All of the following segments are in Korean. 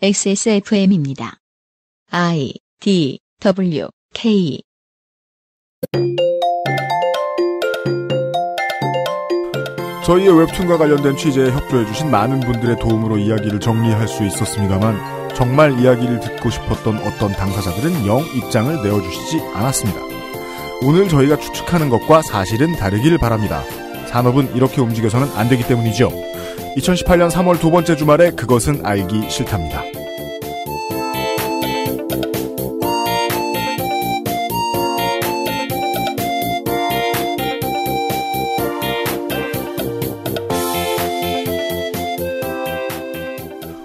XSFM입니다. I D W K 저희의 웹툰과 관련된 취재에 협조해주신 많은 분들의 도움으로 이야기를 정리할 수 있었습니다만 정말 이야기를 듣고 싶었던 어떤 당사자들은 영 입장을 내어주시지 않았습니다. 오늘 저희가 추측하는 것과 사실은 다르길 바랍니다. 산업은 이렇게 움직여서는 안 되기 때문이죠. 2018년 3월 두 번째 주말에 그것은 알기 싫답니다.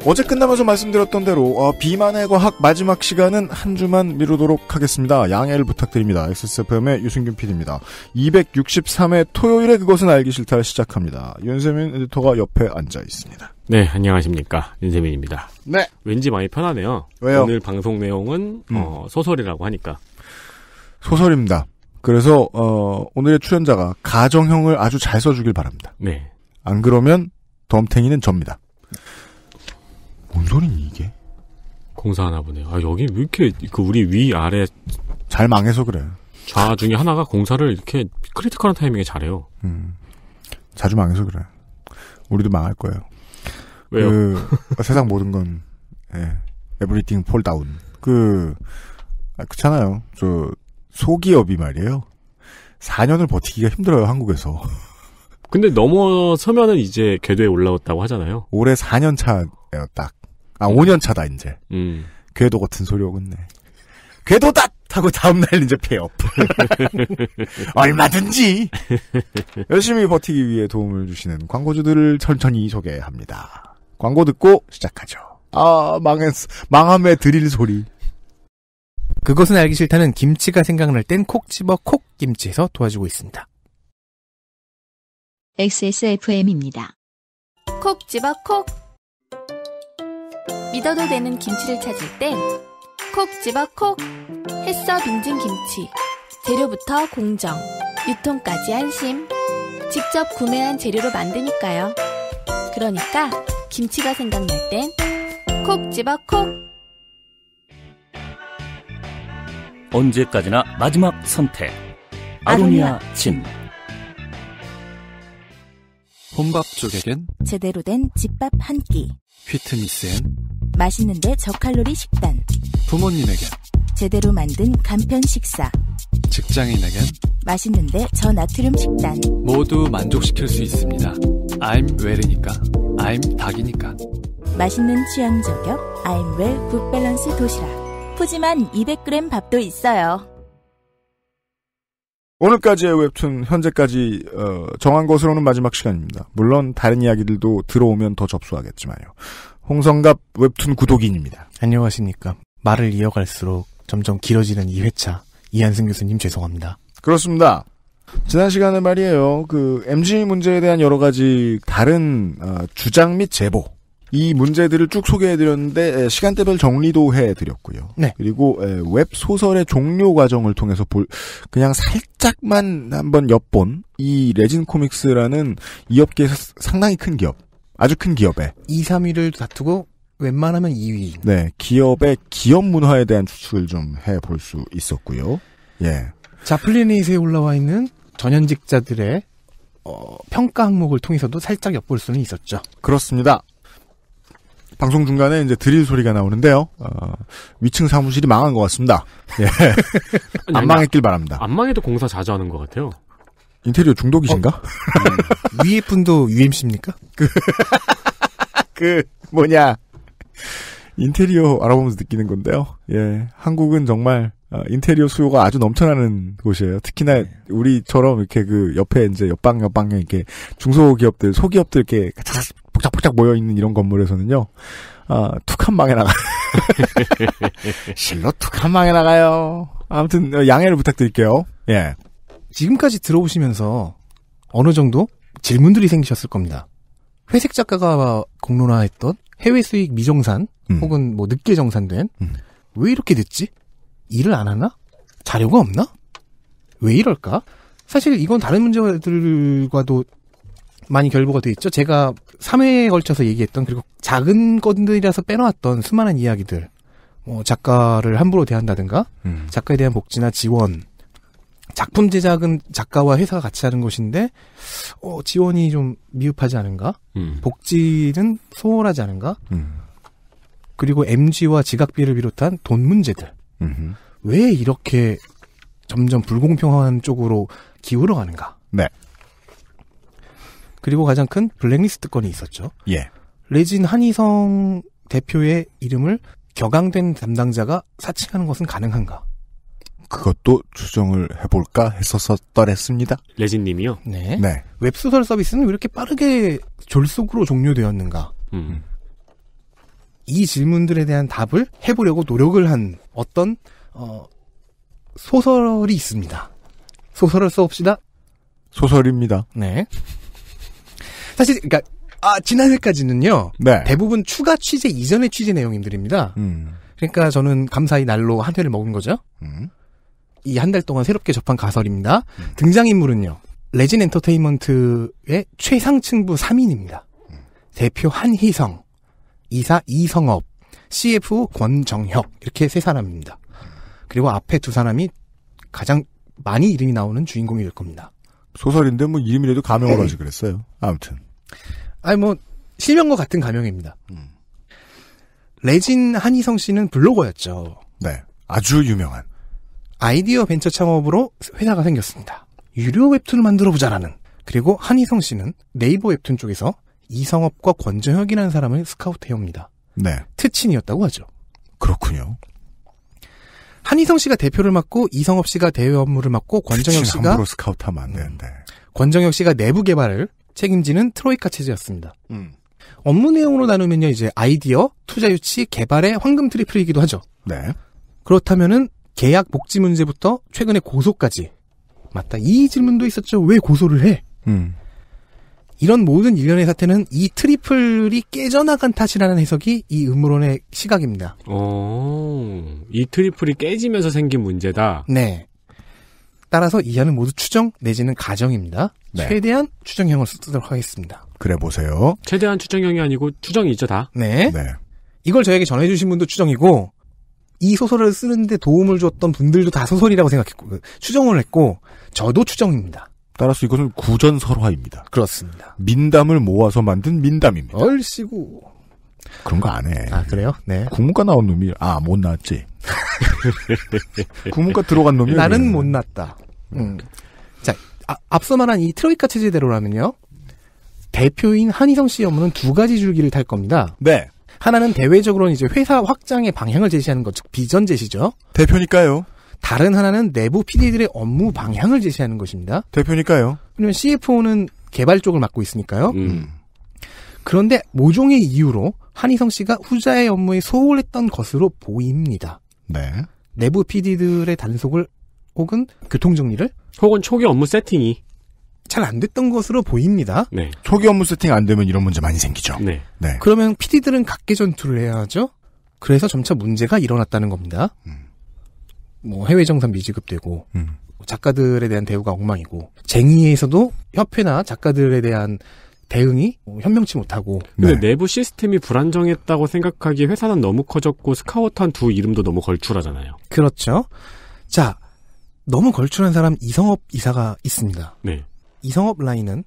어제 끝나면서 말씀드렸던 대로 어, 비만의 과학 마지막 시간은 한 주만 미루도록 하겠습니다. 양해를 부탁드립니다. XSFM의 유승균 PD입니다. 263회 토요일에 그것은 알기 싫다를 시작합니다. 윤세민 에디터가 옆에 앉아 있습니다. 네, 안녕하십니까. 윤세민입니다. 네. 왠지 많이 편하네요. 왜요? 오늘 방송 내용은 음. 어, 소설이라고 하니까. 소설입니다. 그래서 어, 오늘의 출연자가 가정형을 아주 잘 써주길 바랍니다. 네. 안 그러면 덤탱이는 접니다. 뭔소린 이게? 공사하나 보네요. 아 여기 왜 이렇게 그 우리 위 아래 잘 망해서 그래. 좌 중에 하나가 공사를 이렇게 크리티컬한 타이밍에 잘해요. 음. 자주 망해서 그래. 우리도 망할 거예요. 왜요? 그, 세상 모든 건 예. 에브리띵 폴 다운. 그 아, 그렇잖아요. 저 소기업이 말이에요. 4년을 버티기가 힘들어요, 한국에서. 근데 넘어서면은 이제 궤도에 올라왔다고 하잖아요. 올해 4년 차예요, 딱. 아, 5년 차다, 이제. 음. 궤도 같은 소리 오겠네. 궤도다! 하고 다음날 이제 폐업. 얼마든지! 열심히 버티기 위해 도움을 주시는 광고주들을 천천히 소개합니다. 광고 듣고 시작하죠. 아, 망했, 망함의 드릴 소리. 그것은 알기 싫다는 김치가 생각날 땐 콕 집어 콕 김치에서 도와주고 있습니다. XSFM입니다. 콕 집어 콕 믿어도 되는 김치를 찾을 땐 콕 집어 콕! 했어 빙진 김치. 재료부터 공정, 유통까지 안심. 직접 구매한 재료로 만드니까요. 그러니까 김치가 생각날 땐 콕 집어 콕! 언제까지나 마지막 선택. 아로니아 침. 혼밥 쪽에겐 제대로 된 집밥 한 끼. 휘트니스엔 맛있는데 저칼로리 식단 부모님에겐 제대로 만든 간편 식사 직장인에겐 맛있는데 저나트륨 식단 모두 만족시킬 수 있습니다. I'm 웰이니까 I'm 닭이니까 맛있는 취향 저격 I'm 웰 굿밸런스 도시락 푸짐한 200g 밥도 있어요. 오늘까지의 웹툰 현재까지 어, 정한 것으로는 마지막 시간입니다. 물론 다른 이야기들도 들어오면 더 접수하겠지만요. 홍성갑 웹툰 구독인입니다. 안녕하십니까. 말을 이어갈수록 점점 길어지는 이회차 이한승 교수님 죄송합니다. 그렇습니다. 지난 시간에 말이에요. 그 MG 문제에 대한 여러 가지 다른 어, 주장 및 제보 이 문제들을 쭉 소개해드렸는데 시간대별 정리도 해드렸고요. 네. 그리고 웹 소설의 종료 과정을 통해서 볼 그냥 살짝만 한번 엿본 이 레진 코믹스라는 이 업계에서 상당히 큰 기업, 아주 큰 기업에 2, 3위를 다투고 웬만하면 2위. 네, 기업의 기업 문화에 대한 추측을 좀 해볼 수 있었고요. 예. 자플리닛에 올라와 있는 전현직자들의 어, 평가 항목을 통해서도 살짝 엿볼 수는 있었죠. 그렇습니다. 방송 중간에 이제 드릴 소리가 나오는데요. 어, 위층 사무실이 망한 것 같습니다. 예. 아니, 안 망했길 바랍니다. 안 망해도 공사 자주 하는 것 같아요. 인테리어 중독이신가? 어? 음. 위에 분도 UMC입니까? 그, 그, 뭐냐. 인테리어 알아보면서 느끼는 건데요. 예. 한국은 정말 어, 인테리어 수요가 아주 넘쳐나는 곳이에요. 특히나 우리처럼 이렇게 그 옆에 이제 옆방 옆방에 이렇게 중소기업들, 소기업들 이렇게 폭작폭작 모여있는 이런 건물에서는요, 아, 툭한 방에 나가. 실로 툭한 방에 나가요. 아무튼, 어, 양해를 부탁드릴게요. 예. 지금까지 들어보시면서 어느 정도 질문들이 생기셨을 겁니다. 회색 작가가 공론화했던 해외 수익 미정산, 음. 혹은 뭐 늦게 정산된, 음. 왜 이렇게 늦지? 일을 안 하나? 자료가 없나? 왜 이럴까? 사실 이건 다른 문제들과도 많이 결부가 돼 있죠. 제가 3회에 걸쳐서 얘기했던 그리고 작은 것들이라서 빼놓았던 수많은 이야기들, 뭐 작가를 함부로 대한다든가, 음. 작가에 대한 복지나 지원, 작품 제작은 작가와 회사가 같이 하는 것인데 어, 지원이 좀 미흡하지 않은가? 음. 복지는 소홀하지 않은가? 음. 그리고 MG와 지각비를 비롯한 돈 문제들. 음흠. 왜 이렇게 점점 불공평한 쪽으로 기울어가는가? 네. 그리고 가장 큰 블랙리스트 건이 있었죠. 예. 레진 한희성 대표의 이름을 격앙된 담당자가 사칭하는 것은 가능한가? 그것도 추정을 해볼까 했었었더랬습니다. 레진님이요? 네. 네. 웹소설 서비스는 왜 이렇게 빠르게 졸속으로 종료되었는가? 음. 음. 이 질문들에 대한 답을 해보려고 노력을 한 어떤 어, 소설이 있습니다. 소설을 써봅시다. 소설입니다. 네. 사실 그러니까 아, 지난해까지는요. 네. 대부분 추가 취재 이전의 취재 내용들입니다. 음. 그러니까 저는 감사히 날로 한 회를 먹은 거죠. 음. 이한 달 동안 새롭게 접한 가설입니다. 음. 등장인물은요. 레진 엔터테인먼트의 최상층부 3인입니다. 대표 한희성, 이사 이성업, CFO 권정혁 이렇게 세 사람입니다. 그리고 앞에 두 사람이 가장 많이 이름이 나오는 주인공이 될 겁니다. 소설인데 뭐 이름이라도 가명을 하지 그랬어요. 아무튼. 아니 뭐 실명과 같은 가명입니다. 레진 한희성 씨는 블로거였죠. 네. 아주 유명한. 아이디어 벤처 창업으로 회사가 생겼습니다. 유료 웹툰을 만들어 보자라는. 그리고 한희성 씨는 네이버 웹툰 쪽에서 이성업과 권정혁이라는 사람을 스카우트해옵니다. 네. 특친이었다고 하죠. 그렇군요. 한희성 씨가 대표를 맡고 이성업 씨가 대외 업무를 맡고 권정혁 씨가 함부로 스카우트하면 안 음. 되는데. 권정혁 씨가 내부 개발을 책임지는 트로이카 체제였습니다. 음. 업무 내용으로 나누면요 이제 아이디어, 투자 유치, 개발의 황금 트리플이기도 하죠. 네. 그렇다면은 계약 복지 문제부터 최근의 고소까지 맞다 이 질문도 있었죠. 왜 고소를 해? 음. 이런 모든 일련의 사태는 이 트리플이 깨져나간 탓이라는 해석이 이 음모론의 시각입니다. 오, 이 트리플이 깨지면서 생긴 문제다. 네. 따라서 이하는 모두 추정 내지는 가정입니다. 네. 최대한 추정형을 쓰도록 하겠습니다. 그래 보세요. 최대한 추정형이 아니고 추정이죠 다. 네. 네. 이걸 저에게 전해주신 분도 추정이고 이 소설을 쓰는데 도움을 줬던 분들도 다 소설이라고 생각했고 추정을 했고 저도 추정입니다. 따라서 이것은 구전설화입니다. 그렇습니다. 민담을 모아서 만든 민담입니다. 얼씨구. 그런 거 안 해. 아, 그래요? 네. 국문과 나온 놈이, 아, 못 났지. 국문과 들어간 놈이. 나는 못 났다. 음. 자, 아, 앞서 말한 이 트로이카 체제대로라면요. 대표인 한희성 씨 업무는 두 가지 줄기를 탈 겁니다. 네. 하나는 대외적으로는 이제 회사 확장의 방향을 제시하는 것, 즉 비전 제시죠. 대표니까요. 다른 하나는 내부 PD들의 업무 방향을 제시하는 것입니다. 대표니까요. 그러면 CFO는 개발 쪽을 맡고 있으니까요. 음. 그런데 모종의 이유로 한희성 씨가 후자의 업무에 소홀했던 것으로 보입니다. 네. 내부 PD들의 단속을 혹은 교통 정리를 혹은 초기 업무 세팅이 잘 안 됐던 것으로 보입니다. 네. 초기 업무 세팅 안 되면 이런 문제 많이 생기죠. 네. 네. 그러면 PD들은 각계 전투를 해야 하죠. 그래서 점차 문제가 일어났다는 겁니다. 음. 뭐 해외 정산 미지급되고 음. 뭐 작가들에 대한 대우가 엉망이고 쟁의에서도 협회나 작가들에 대한 대응이 뭐 현명치 못하고. 근데 네. 내부 시스템이 불안정했다고 생각하기에 회사는 너무 커졌고 스카우트한 두 이름도 너무 걸출하잖아요. 그렇죠. 자, 너무 걸출한 사람 이성업 이사가 있습니다. 네. 이성업 라인은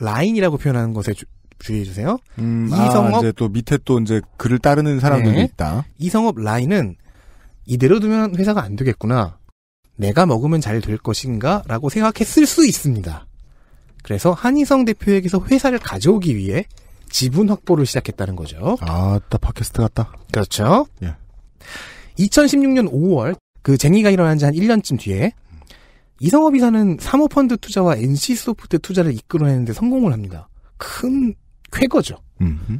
라인이라고 표현하는 것에 주, 주의해 주세요. 음, 아, 이성업 아, 이제 또 밑에 또 이제 글을 따르는 사람들이 네. 있다. 이성업 라인은 이대로 두면 회사가 안 되겠구나. 내가 먹으면 잘 될 것인가? 라고 생각했을 수 있습니다. 그래서 한희성 대표에게서 회사를 가져오기 위해 지분 확보를 시작했다는 거죠. 아, 딱 팟캐스트 같다. 그렇죠. 예. 2016년 5월 그 쟁의가 일어난 지 한 1년쯤 뒤에 이성업 이사는 사모펀드 투자와 NC소프트 투자를 이끌어내는데 성공을 합니다. 큰 쾌거죠. 음흠.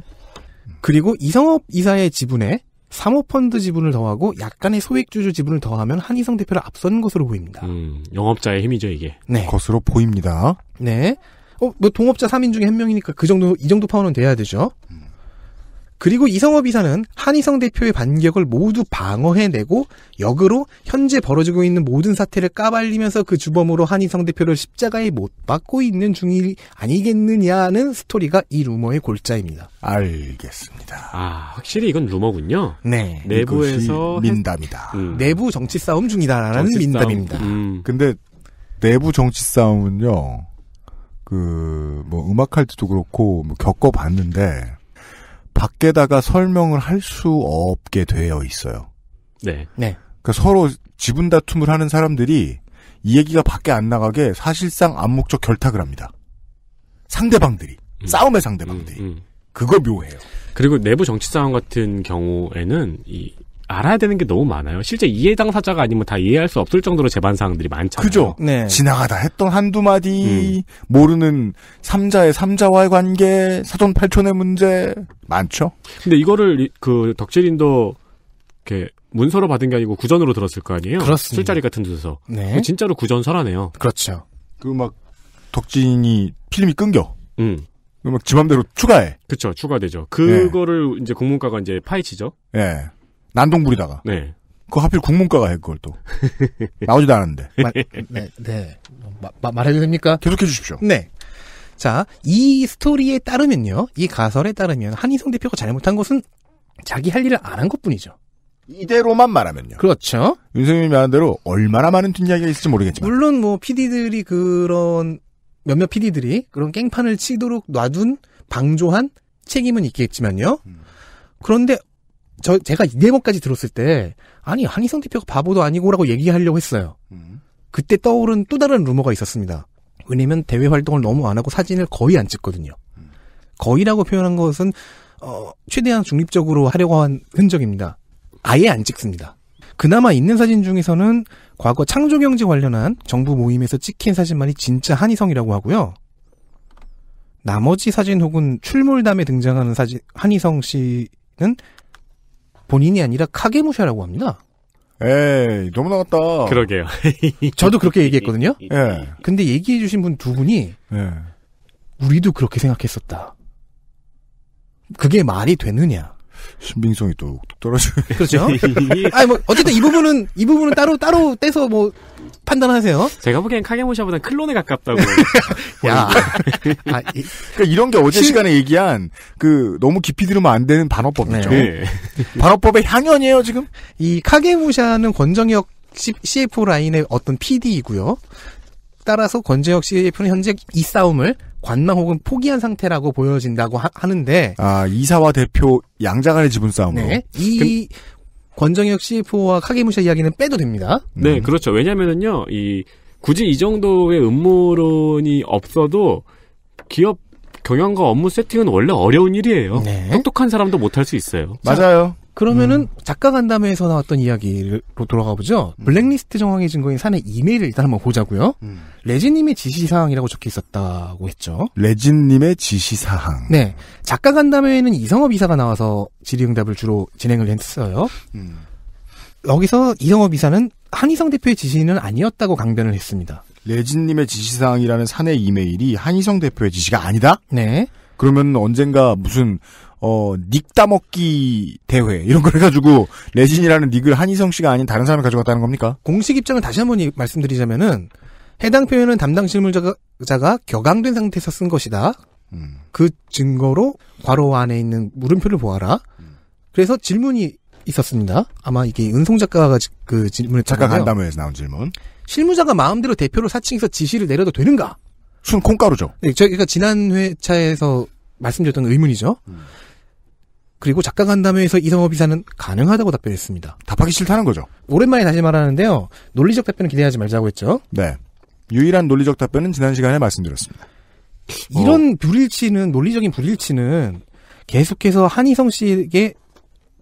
그리고 이성업 이사의 지분에 사모펀드 지분을 더하고 약간의 소액주주 지분을 더하면 한희성 대표를 앞선 것으로 보입니다. 음, 영업자의 힘이죠, 이게. 네. 것으로 보입니다. 네. 어, 뭐 동업자 3인 중에 한 명이니까 그 정도 이 정도 파워는 돼야 되죠. 음. 그리고 이성업 이사는 한희성 대표의 반격을 모두 방어해내고 역으로 현재 벌어지고 있는 모든 사태를 까발리면서 그 주범으로 한희성 대표를 십자가에 못 박고 있는 중이 아니겠느냐는 스토리가 이 루머의 골자입니다. 알겠습니다. 아 확실히 이건 루머군요. 네. 내부에서 민담이다. 음. 내부 정치 싸움 중이다라는 정치 민담입니다. 음. 근데 내부 정치 싸움은요. 그 뭐 음악할 때도 그렇고 뭐 겪어봤는데 밖에다가 설명을 할 수 없게 되어 있어요. 네. 네. 그러니까 서로 지분 다툼을 하는 사람들이 이 얘기가 밖에 안 나가게 사실상 암묵적 결탁을 합니다. 상대방들이 음. 싸움의 상대방들이 음, 음. 그거 묘해요. 그리고 내부 정치 싸움 같은 경우에는 이 알아야 되는 게 너무 많아요. 실제 이해 당사자가 아니면 다 이해할 수 없을 정도로 재반 사항들이 많잖아요. 그죠. 네. 지나가다 했던 한두 마디, 음. 모르는 삼자의 삼자와의 관계, 사돈 팔촌의 문제 많죠. 근데 이거를 그 덕질인도 이렇게 문서로 받은 게 아니고 구전으로 들었을 거 아니에요. 그렇습니다. 술자리 같은 데서. 네. 진짜로 구전설하네요. 그렇죠. 그 막 덕진이 필름이 끊겨. 음. 그 막 지맘대로 추가해. 그렇죠. 추가되죠. 네. 그거를 네. 이제 국문과가 이제 파헤치죠. 예. 네. 난동부리다가 네. 그 하필 국문과가 했 그걸 또 나오지도 않았는데. 마, 네. 네, 네. 마, 마, 말해도 됩니까? 계속해 주십시오. 네. 자, 이 스토리에 따르면요, 이 가설에 따르면 한희성 대표가 잘못한 것은 자기 할 일을 안 한 것뿐이죠. 이대로만 말하면요. 그렇죠. 윤석열이 말한 대로 얼마나 많은 뒷이야기가 있을지 모르겠지만. 물론 뭐 PD들이 그런 몇몇 피디들이 그런 깽판을 치도록 놔둔 방조한 책임은 있겠지만요. 음. 그런데 저 제가 이대까지 들었을 때 아니 한희성 대표가 바보도 아니고라고 얘기하려고 했어요. 음. 그때 떠오른 또 다른 루머가 있었습니다. 왜냐면 대외 활동을 너무 안 하고 사진을 거의 안 찍거든요. 음. 거의라고 표현한 것은 어, 최대한 중립적으로 하려고 한 흔적입니다. 아예 안 찍습니다. 그나마 있는 사진 중에서는 과거 창조경제 관련한 정부 모임에서 찍힌 사진만이 진짜 한희성이라고 하고요. 나머지 사진 혹은 출몰담에 등장하는 사진 한희성 씨는 본인이 아니라 카게무샤라고 합니다. 에이, 너무 나갔다. 그러게요. 저도 그렇게 얘기했거든요. 예. 예. 근데 얘기해주신 분 두 분이, 예. 우리도 그렇게 생각했었다. 그게 말이 되느냐. 신빙성이 또 떨어져. 요 그렇죠. 아니 뭐 어쨌든 이 부분은 이 부분은 따로 따로 떼서 뭐 판단하세요. 제가 보기엔 카게모샤보다 클론에 가깝다고. 야, 아, 이, 그러니까 이런 게 어제 신... 시간에 얘기한 그 너무 깊이 들으면 안 되는 네. 반어법이죠. 네. 반어법의 향연이에요 지금. 이 카게모샤는 권정혁 CF 라인의 어떤 PD이고요. 따라서 권재혁 CF는 현재 이 싸움을 관망 혹은 포기한 상태라고 보여진다고 하, 는데 아 이사와 대표 양자간의 지분 싸움으로 네, 이 근... 권정혁 CFO와 카게무샤 이야기는 빼도 됩니다. 네, 음. 그렇죠. 왜냐면은요, 이, 굳이 이 정도의 음모론이 없어도 기업 경영과 업무 세팅은 원래 어려운 일이에요. 네. 똑똑한 사람도 못할 수 있어요. 맞아요. 그러면은 작가 간담회에서 나왔던 이야기로 돌아가 보죠. 음. 블랙리스트 정황이 증거인 산의 이메일을 일단 한번 보자고요. 음. 레진님의 지시사항이라고 적혀 있었다고 했죠. 레진님의 지시사항. 네. 작가 간담회에는 이성업 이사가 나와서 질의응답을 주로 진행을 했어요. 음. 여기서 이성업 이사는 한희성 대표의 지시는 아니었다고 강변을 했습니다. 레진님의 지시사항이라는 사내 이메일이 한희성 대표의 지시가 아니다? 네. 그러면 언젠가 무슨 어, 닉 따먹기 대회, 이런 걸 해가지고, 레진이라는 닉을 한희성 씨가 아닌 다른 사람이 가져갔다는 겁니까? 공식 입장을 다시 한번 말씀드리자면은, 해당 표현은 담당 실무자가 격앙된 상태에서 쓴 것이다. 음. 그 증거로 괄호 안에 있는 물음표를 보아라. 음. 그래서 질문이 있었습니다. 아마 이게 은송 작가가 그 질문을 작가 간담회에서 나온 질문. 실무자가 마음대로 대표로 사칭해서 지시를 내려도 되는가? 순 콩가루죠. 네, 저희가 지난 회차에서 말씀드렸던 의문이죠. 음. 그리고 작가 간담회에서 이성업 이사는 가능하다고 답변했습니다. 답하기 싫다는 거죠. 오랜만에 다시 말하는데요. 논리적 답변은 기대하지 말자고 했죠. 네. 유일한 논리적 답변은 지난 시간에 말씀드렸습니다. 이런 어. 불일치는 논리적인 불일치는 계속해서 한희성 씨에게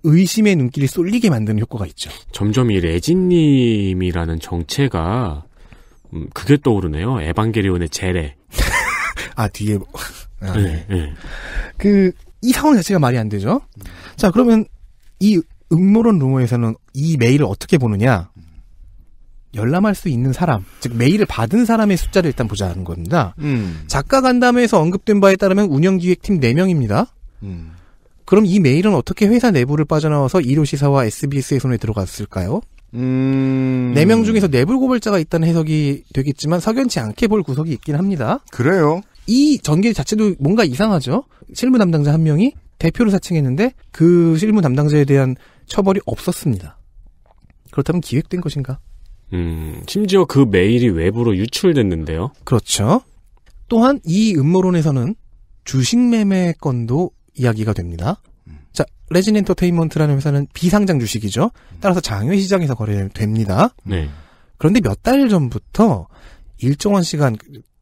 의심의 눈길이 쏠리게 만드는 효과가 있죠. 점점 이 레진님이라는 정체가 음, 그게 떠오르네요. 에반게리온의 재래. 아 뒤에 뭐. 네, 아, 네. 네, 네. 그이 상황 자체가 말이 안 되죠. 음. 자, 그러면 이 음모론 루머에서는 이 메일을 어떻게 보느냐? 열람할 수 있는 사람, 즉 메일을 받은 사람의 숫자를 일단 보자는 겁니다. 음. 작가 간담회에서 언급된 바에 따르면 운영기획팀 4명입니다. 음. 그럼 이 메일은 어떻게 회사 내부를 빠져나와서 이로시사와 SBS의 손에 들어갔을까요? 음. 4명 중에서 내불고발자가 있다는 해석이 되겠지만 석연치 않게 볼 구석이 있긴 합니다. 그래요? 이 전개 자체도 뭔가 이상하죠. 실무 담당자 한 명이 대표를 사칭했는데 그 실무 담당자에 대한 처벌이 없었습니다. 그렇다면 기획된 것인가? 음, 심지어 그 메일이 외부로 유출됐는데요. 그렇죠. 또한 이 음모론에서는 주식 매매 건도 이야기가 됩니다. 자, 레진 엔터테인먼트라는 회사는 비상장 주식이죠. 따라서 장외 시장에서 거래됩니다. 네. 그런데 몇 달 전부터 일정한 시간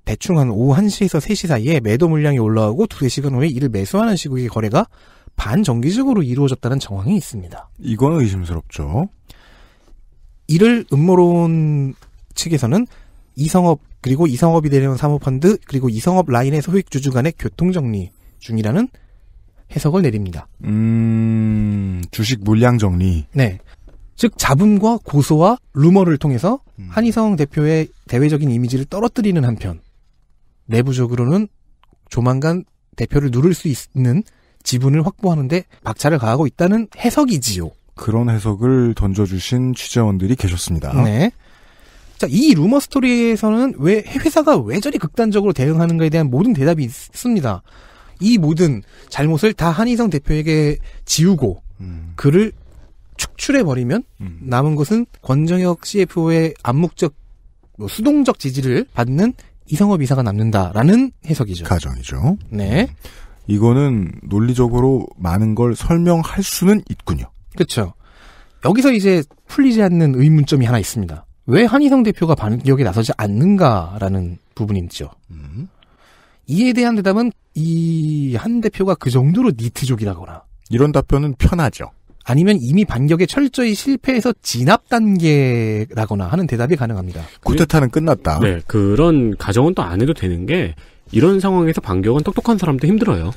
대충 한 오후 1시에서 3시 사이에 매도 물량이 올라오고 2세 시간 후에 이를 매수하는 식의 거래가 반정기적으로 이루어졌다는 정황이 있습니다. 이건 의심스럽죠. 이를 음모론 측에서는 이성업 그리고 이성업이 내려온 사모펀드 그리고 이성업 라인의 소액 주주 간의 교통 정리 중이라는 해석을 내립니다. 음, 주식 물량 정리. 네. 즉 자본과 고소와 루머를 통해서 음. 한희성 대표의 대외적인 이미지를 떨어뜨리는 한편 내부적으로는 조만간 대표를 누를 수 있는 지분을 확보하는데 박차를 가하고 있다는 해석이지요. 그런 해석을 던져주신 취재원들이 계셨습니다. 네. 자, 이 루머 스토리에서는 왜 회사가 왜 저리 극단적으로 대응하는가에 대한 모든 대답이 있습니다. 이 모든 잘못을 다 한희성 대표에게 지우고 음. 그를 축출해 버리면 음. 남은 것은 권정혁 CFO의 암묵적 뭐 수동적 지지를 받는 이성업 이사가 남는다라는 해석이죠. 가정이죠. 네. 이거는 논리적으로 많은 걸 설명할 수는 있군요. 그렇죠. 여기서 이제 풀리지 않는 의문점이 하나 있습니다. 왜 한희성 대표가 반격에 나서지 않는가라는 부분이죠. 음. 이에 대한 대답은 이 한 대표가 그 정도로 니트족이라거나 이런 답변은 편하죠. 아니면 이미 반격에 철저히 실패해서 진압 단계라거나 하는 대답이 가능합니다. 구테타는 끝났다. 네, 그런 가정은 또 안 해도 되는 게 이런 상황에서 반격은 똑똑한 사람도 힘들어요.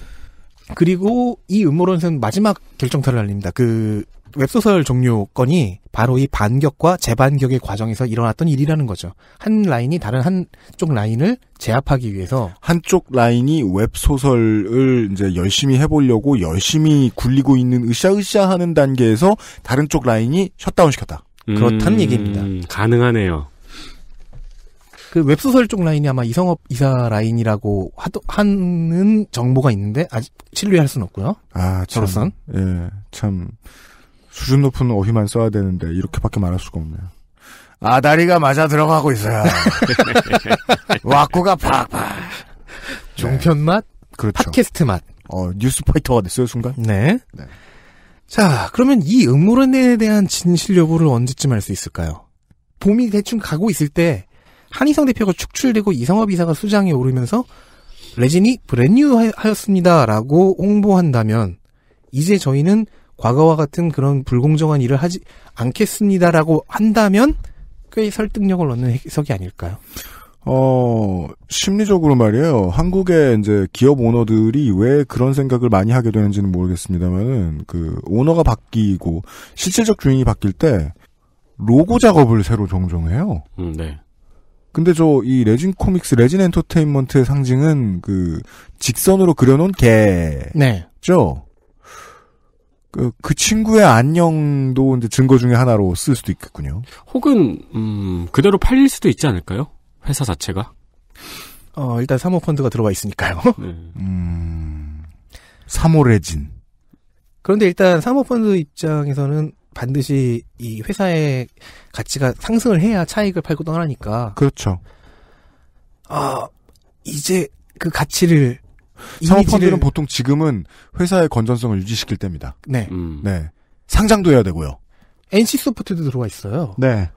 그리고 이음모론서는 마지막 결정타를 날립니다. 그 웹소설 종료 건이 바로 이 반격과 재반격의 과정에서 일어났던 일이라는 거죠. 한 라인이 다른 한 쪽 라인을 제압하기 위해서 한쪽 라인이 웹소설을 이제 열심히 해보려고 열심히 굴리고 있는 으쌰으쌰 하는 단계에서 다른 쪽 라인이 셧다운 시켰다. 음, 그렇다는 얘기입니다. 가능하네요. 그 웹소설 쪽 라인이 아마 이성업 이사 라인이라고 하도, 하는 정보가 있는데 아직 신뢰할 수는 없고요. 아, 참, 저로선 예, 참 수준 높은 어휘만 써야 되는데 이렇게밖에 말할 수가 없네요. 아다리가 맞아 들어가고 있어요. 와꾸가 팍팍. 종편 맛, 네, 그렇죠. 팟캐스트 맛. 어, 뉴스파이터가 됐어요, 순간? 네. 네. 자, 그러면 이 음모론에 대한 진실 여부를 언제쯤 알 수 있을까요? 봄이 대충 가고 있을 때 한희성 대표가 축출되고 이성화비사가 수장에 오르면서 레진이 브랜뉴 하였습니다라고 홍보한다면 이제 저희는 과거와 같은 그런 불공정한 일을 하지 않겠습니다라고 한다면 꽤 설득력을 얻는 해석이 아닐까요? 어, 심리적으로 말이에요. 한국의 이제 기업 오너들이 왜 그런 생각을 많이 하게 되는지는 모르겠습니다만은 그 오너가 바뀌고 실질적 주인이 바뀔 때 로고 작업을 새로 종종 해요. 음, 네. 근데 저 이 레진 코믹스 레진 엔터테인먼트의 상징은 그 직선으로 그려놓은 개죠. 네. 그, 그 친구의 안녕도 이제 증거 중에 하나로 쓸 수도 있겠군요. 혹은 음, 그대로 팔릴 수도 있지 않을까요? 회사 자체가. 어, 일단 사모펀드가 들어가 있으니까요. 네. 음, 사모레진. 그런데 일단 사모펀드 입장에서는 반드시 이 회사의 가치가 상승을 해야 차익을 팔고 떠나니까. 그렇죠. 아, 이제 그 가치를 사모펀드는 보통 지금은 회사의 건전성을 유지시킬 때입니다. 네. 음. 네. 상장도 해야 되고요. NC 소프트도 들어와 있어요. 네.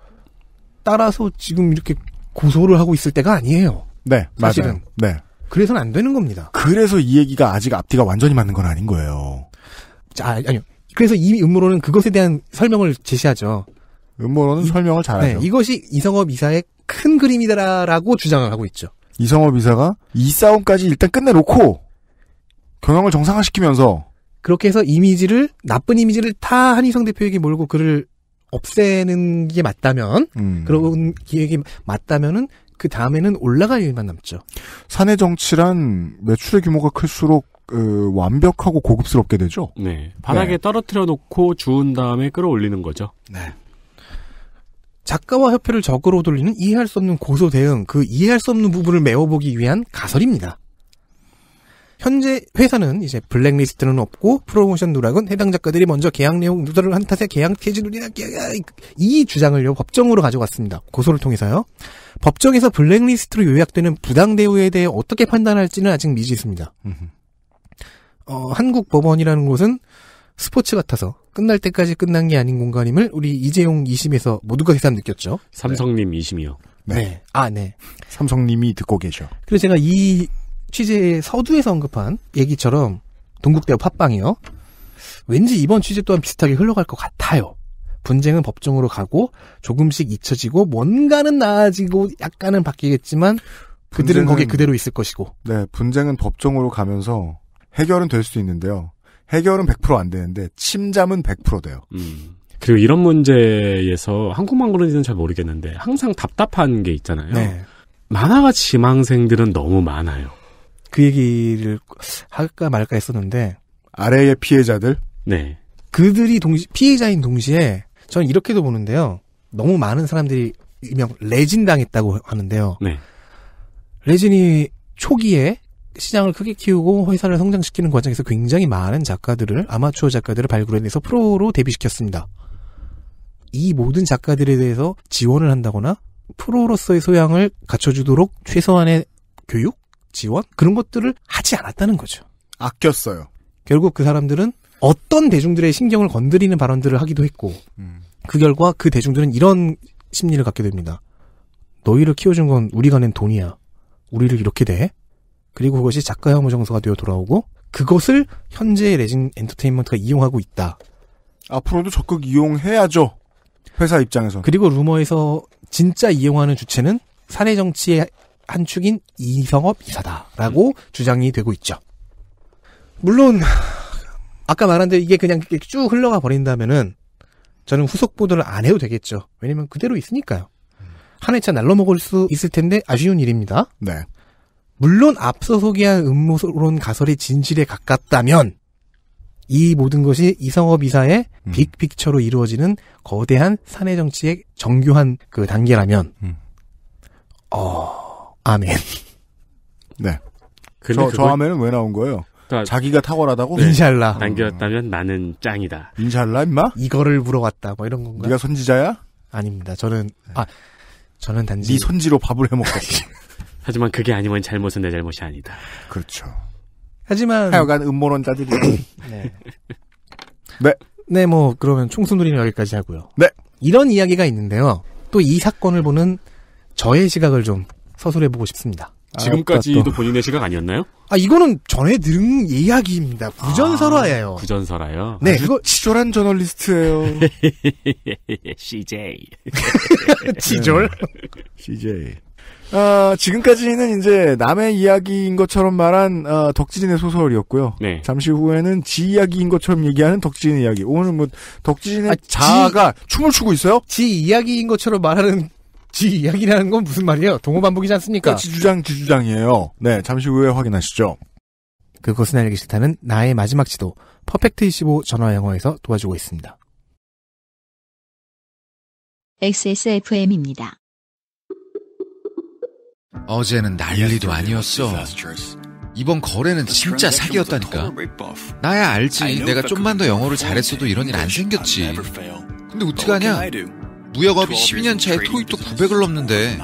따라서 지금 이렇게 고소를 하고 있을 때가 아니에요. 네, 사실은. 맞아요. 네. 그래서는 안 되는 겁니다. 그래서 이 얘기가 아직 앞뒤가 완전히 맞는 건 아닌 거예요. 자, 아니요. 그래서 이 음모론은 그것에 대한 설명을 제시하죠. 음모론은 이, 설명을 잘하죠. 네, 이것이 이성업 이사의 큰 그림이다라고 주장을 하고 있죠. 이성업 이사가 이 싸움까지 일단 끝내놓고 경영을 정상화시키면서 그렇게 해서 이미지를 나쁜 이미지를 타 한희성 대표에게 몰고 그를 없애는 게 맞다면 음. 그런 기획이 맞다면은 그 다음에는 올라갈 일만 남죠. 사내 정치란 매출의 규모가 클수록 그, 완벽하고 고급스럽게 되죠. 네. 바닥에 네. 떨어뜨려 놓고 주운 다음에 끌어올리는 거죠. 네. 작가와 협회를 적으로 돌리는 이해할 수 없는 고소 대응, 그 이해할 수 없는 부분을 메워보기 위한 가설입니다. 현재 회사는 이제 블랙리스트는 없고 프로모션 누락은 해당 작가들이 먼저 계약 내용 누설을 한 탓에 계약 폐지 누리나 이 주장을요 법정으로 가져갔습니다. 고소를 통해서요. 법정에서 블랙리스트로 요약되는 부당 대우에 대해 어떻게 판단할지는 아직 미지수입니다. 어, 한국 법원이라는 곳은 스포츠 같아서 끝날 때까지 끝난 게 아닌 공간임을 우리 이재용 2심에서 모두가 새삼 느꼈죠. 삼성님 네. 2심이요. 네. 네. 아, 네. 삼성님이 듣고 계셔. 그리고 제가 이 취재의 서두에서 언급한 얘기처럼 동국대와 팟빵이요. 왠지 이번 취재 또한 비슷하게 흘러갈 것 같아요. 분쟁은 법정으로 가고 조금씩 잊혀지고 뭔가는 나아지고 약간은 바뀌겠지만 그들은 거기에 그대로 있을 것이고. 네, 분쟁은 법정으로 가면서 해결은 될 수 있는데요. 해결은 100%안 되는데 침잠은 100% 돼요. 음. 그리고 이런 문제에서 한국만 그런지는 잘 모르겠는데 항상 답답한 게 있잖아요. 네. 만화가 지망생들은 너무 많아요. 그 얘기를 할까 말까 했었는데 아래의 피해자들. 네. 그들이 동시 피해자인 동시에 저는 이렇게도 보는데요. 너무 많은 사람들이 일명 레진 당했다고 하는데요. 네. 레진이 초기에 시장을 크게 키우고 회사를 성장시키는 과정에서 굉장히 많은 작가들을 아마추어 작가들을 발굴해내서 프로로 데뷔시켰습니다. 이 모든 작가들에 대해서 지원을 한다거나 프로로서의 소양을 갖춰주도록 최소한의 교육, 지원 그런 것들을 하지 않았다는 거죠. 아꼈어요. 결국 그 사람들은 어떤 대중들의 신경을 건드리는 발언들을 하기도 했고 음. 그 결과 그 대중들은 이런 심리를 갖게 됩니다. 너희를 키워준 건 우리가 낸 돈이야. 우리를 이렇게 대? 그리고 그것이 작가 의 혐오 정서가 되어 돌아오고 그것을 현재의 레진 엔터테인먼트가 이용하고 있다. 앞으로도 적극 이용해야죠. 회사 입장에서. 그리고 루머에서 진짜 이용하는 주체는 사내 정치의 한 축인 이성업 이사다라고 음. 주장이 되고 있죠. 물론 아까 말한 대로 이게 그냥 쭉 흘러가 버린다면은 저는 후속 보도를 안 해도 되겠죠. 왜냐면 그대로 있으니까요. 음. 한 회차 날로 먹을 수 있을 텐데 아쉬운 일입니다. 네. 물론 앞서 소개한 음모론 가설이 진실에 가깝다면 이 모든 것이 이성업 이사의 음. 빅픽처로 이루어지는 거대한 사내 정치의 정교한 그 단계라면 음. 어 아멘. 네. 저, 그 그걸... 저 아멘은 왜 나온 거예요? 그러니까 자기가 탁월하다고? 네. 인샬라. 남겼다면 나는 짱이다. 인샬라 임마? 이거를 물어왔다. 뭐 이런 건가? 네가 손지자야 아닙니다. 저는 아 저는 단지 네 손지로 밥을 해먹겠지. 하지만 그게 아니면 잘못은 내 잘못이 아니다. 그렇죠. 하지만 하여간 음모론자들이 네. 네. 네, 뭐 그러면 총수누이는 여기까지 하고요. 네. 이런 이야기가 있는데요. 또 이 사건을 보는 저의 시각을 좀 서술해 보고 싶습니다. 아, 지금까지도 그러니까 본인의 시각 아니었나요? 아 이거는 전에 들은 이야기입니다. 구전설화예요. 아, 구전설화요? 네, 그거 지졸한 저널리스트예요. CJ. 치졸. CJ. 어, 지금까지는 이제 남의 이야기인 것처럼 말한 어, 덕지진의 소설이었고요. 네. 잠시 후에는 지 이야기인 것처럼 얘기하는 덕지진의 이야기. 오늘 뭐 덕지진의 아, 자아가 지, 춤을 추고 있어요? 지 이야기인 것처럼 말하는 지 이야기라는 건 무슨 말이에요? 동호 반복이지 않습니까? 지 주장 지 주장이에요. 네, 잠시 후에 확인하시죠. 그것은 알기 싫다는 나의 마지막 지도 퍼펙트 25 전화 영어에서 도와주고 있습니다. XSFM입니다. 어제는 난리도 아니었어. 이번 거래는 진짜 사기였다니까. 나야 알지. 내가 좀만 더 영어를 잘했어도 이런 일 안 생겼지. 근데 어떡하냐? 무역업 이 12년 차에 토익도 900을 넘는데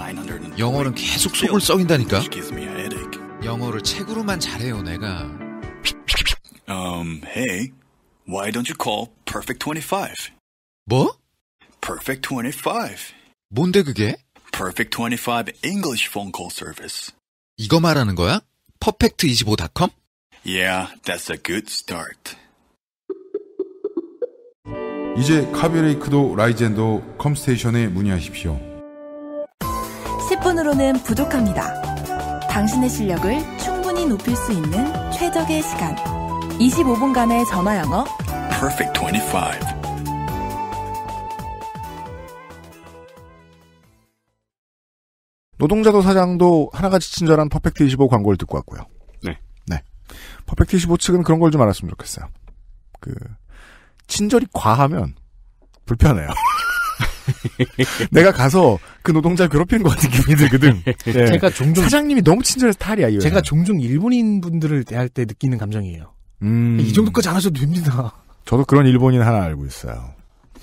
영어는 계속 속을 썩인다니까. 영어를 책으로만 잘해요, 내가. Um, hey, why don't you call Perfect 25? 뭐? Perfect 25. 뭔데 그게? Perfect 25 English phone call service. 이거 말하는 거야? perfect25.com? Yeah, that's a good start. 이제 카비레이크도 라이젠도 컴스테이션에 문의하십시오. 10분으로는 부족합니다. 당신의 실력을 충분히 높일 수 있는 최적의 시간. 25분간의 전화 영어. Perfect 25. 노동자도 사장도 하나같이 친절한 퍼펙트 25 광고를 듣고 왔고요. 네. 네. 퍼펙트 25 측은 그런 걸 좀 알았으면 좋겠어요. 그 친절이 과하면 불편해요. 내가 가서 그 노동자를 괴롭히는 것 같은 기분이 들거든. 네. 제가 종종 사장님이 너무 친절해서 탈이야. 이 제가 종종 일본인 분들을 대할 때 느끼는 감정이에요. 음... 이 정도까지 안 하셔도 됩니다. 저도 그런 일본인 하나 알고 있어요.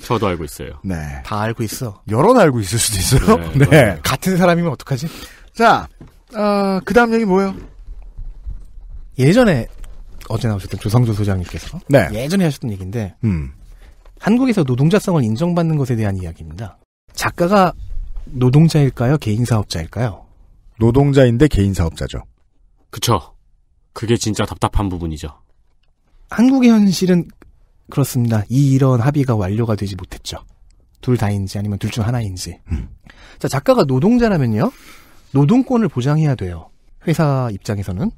저도 알고 있어요. 네. 다 알고 있어. 여론 알고 있을 수도 있어요. 네. 네. 같은 사람이면 어떡하지? 자, 어, 그 다음 얘기 뭐예요? 예전에 어제 나오셨던 조성조 소장님께서 네. 예전에 하셨던 얘기인데 음. 한국에서 노동자성을 인정받는 것에 대한 이야기입니다. 작가가 노동자일까요? 개인사업자일까요? 노동자인데 개인사업자죠. 그쵸. 그게 진짜 답답한 부분이죠. 한국의 현실은 그렇습니다. 이 이런 합의가 완료가 되지 못했죠. 둘 다인지 아니면 둘 중 하나인지. 음. 자, 작가가 노동자라면요. 노동권을 보장해야 돼요. 회사 입장에서는.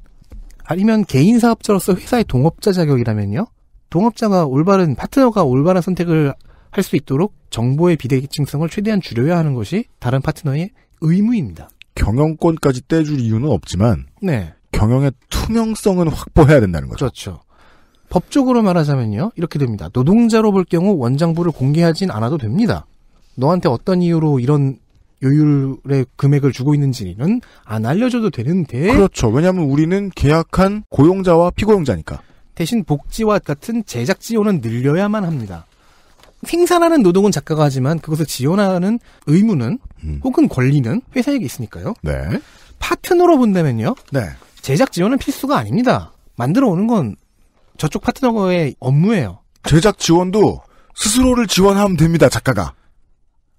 아니면 개인 사업자로서 회사의 동업자 자격이라면요. 동업자가 올바른 파트너가 올바른 선택을 할 수 있도록 정보의 비대칭성을 최대한 줄여야 하는 것이 다른 파트너의 의무입니다. 경영권까지 떼줄 이유는 없지만 네. 경영의 투명성은 확보해야 된다는 거죠. 그렇죠. 법적으로 말하자면요. 이렇게 됩니다. 노동자로 볼 경우 원장부를 공개하진 않아도 됩니다. 너한테 어떤 이유로 이런 요율의 금액을 주고 있는지는 안 알려줘도 되는데. 그렇죠. 왜냐하면 우리는 계약한 고용자와 피고용자니까. 대신 복지와 같은 제작 지원은 늘려야만 합니다. 생산하는 노동은 작가가 하지만 그것을 지원하는 의무는 음. 혹은 권리는 회사에게 있으니까요. 네. 파트너로 본다면요. 네. 제작 지원은 필수가 아닙니다. 만들어 오는 건 저쪽 파트너의 업무예요. 제작 지원도 스스로를 지원하면 됩니다, 작가가.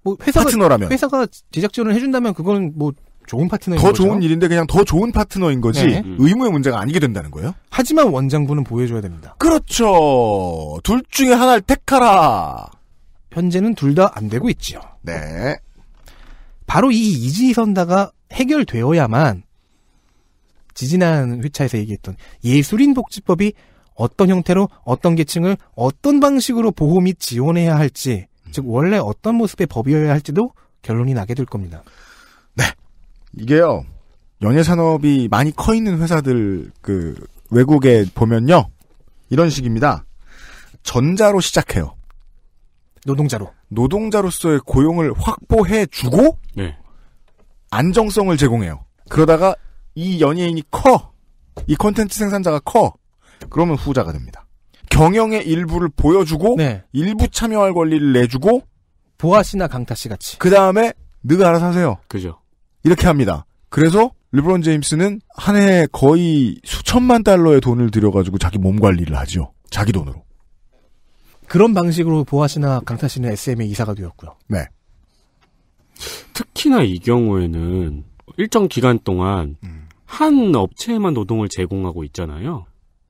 뭐 회사가, 파트너라면. 회사가 제작 지원을 해준다면 그건 뭐 좋은 파트너인 더 거죠. 좋은 일인데 그냥 더 좋은 파트너인 거지 네. 의무의 문제가 아니게 된다는 거예요. 하지만 원장부는 보여줘야 됩니다. 그렇죠. 둘 중에 하나를 택하라. 현재는 둘 다 안 되고 있지요. 네. 바로 이 이지선다가 해결되어야만 지지난 회차에서 얘기했던 예술인 복지법이 어떤 형태로 어떤 계층을 어떤 방식으로 보호 및 지원해야 할지 음. 즉 원래 어떤 모습의 법이어야 할지도 결론이 나게 될 겁니다. 네. 이게요. 연예 산업이 많이 커 있는 회사들 그 외국에 보면요. 이런 식입니다. 전자로 시작해요. 노동자로. 노동자로서의 고용을 확보해 주고 네. 안정성을 제공해요. 그러다가 이 연예인이 커. 이콘텐츠 생산자가 커. 그러면 후자가 됩니다. 경영의 일부를 보여주고 네. 일부 참여할 권리를 내주고 보아 씨나 강타 씨 같이 그 다음에 네가 알아서 하세요. 그죠. 이렇게 합니다. 그래서 르브론 제임스는 한 해 거의 수천만 달러의 돈을 들여가지고 자기 몸 관리를 하죠. 자기 돈으로. 그런 방식으로 보아 씨나 강타 씨는 SM에 이사가 되었고요. 네. 특히나 이 경우에는 일정 기간 동안 음. 한 업체에만 노동을 제공하고 있잖아요.